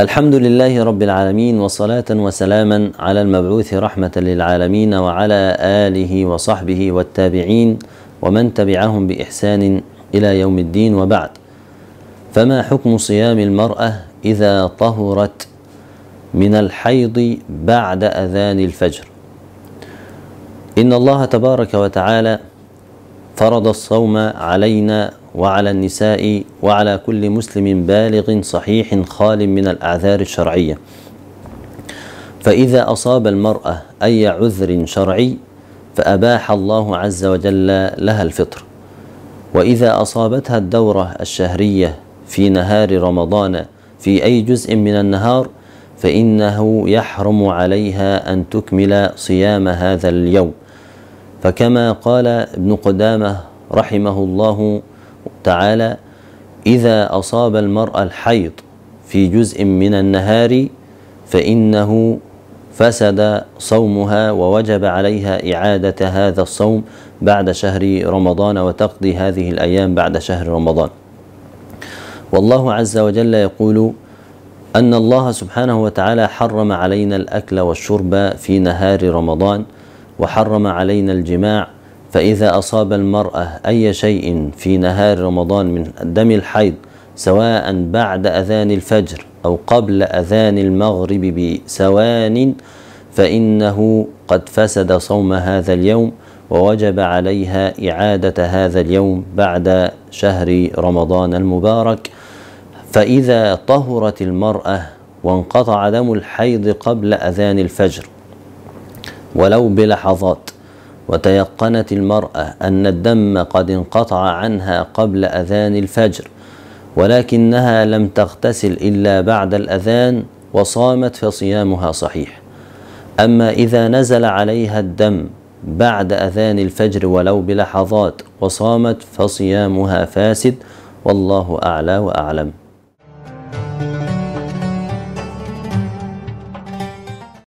الحمد لله رب العالمين وصلاة وسلاما على المبعوث رحمة للعالمين وعلى آله وصحبه والتابعين ومن تبعهم بإحسان إلى يوم الدين وبعد فما حكم صيام المرأة إذا طهرت من الحيض بعد أذان الفجر إن الله تبارك وتعالى فرض الصوم علينا وعلى النساء وعلى كل مسلم بالغ صحيح خال من الأعذار الشرعية فإذا أصاب المرأة أي عذر شرعي فأباح الله عز وجل لها الفطر وإذا أصابتها الدورة الشهرية في نهار رمضان في أي جزء من النهار فإنه يحرم عليها أن تكمل صيام هذا اليوم فكما قال ابن قدامة رحمه الله تعالى إذا أصاب المرء الحيض في جزء من النهار فإنه فسد صومها ووجب عليها إعادة هذا الصوم بعد شهر رمضان وتقضي هذه الأيام بعد شهر رمضان والله عز وجل يقول أن الله سبحانه وتعالى حرم علينا الأكل والشرب في نهار رمضان وحرم علينا الجماع فإذا أصاب المرأة أي شيء في نهار رمضان من دم الحيض سواء بعد أذان الفجر أو قبل أذان المغرب بسوان فإنه قد فسد صوم هذا اليوم ووجب عليها إعادة هذا اليوم بعد شهر رمضان المبارك فإذا طهرت المرأة وانقطع دم الحيض قبل أذان الفجر ولو بلحظات وتيقنت المرأة أن الدم قد انقطع عنها قبل أذان الفجر ولكنها لم تغتسل إلا بعد الأذان وصامت فصيامها صحيح أما إذا نزل عليها الدم بعد أذان الفجر ولو بلحظات وصامت فصيامها فاسد والله أعلى وأعلم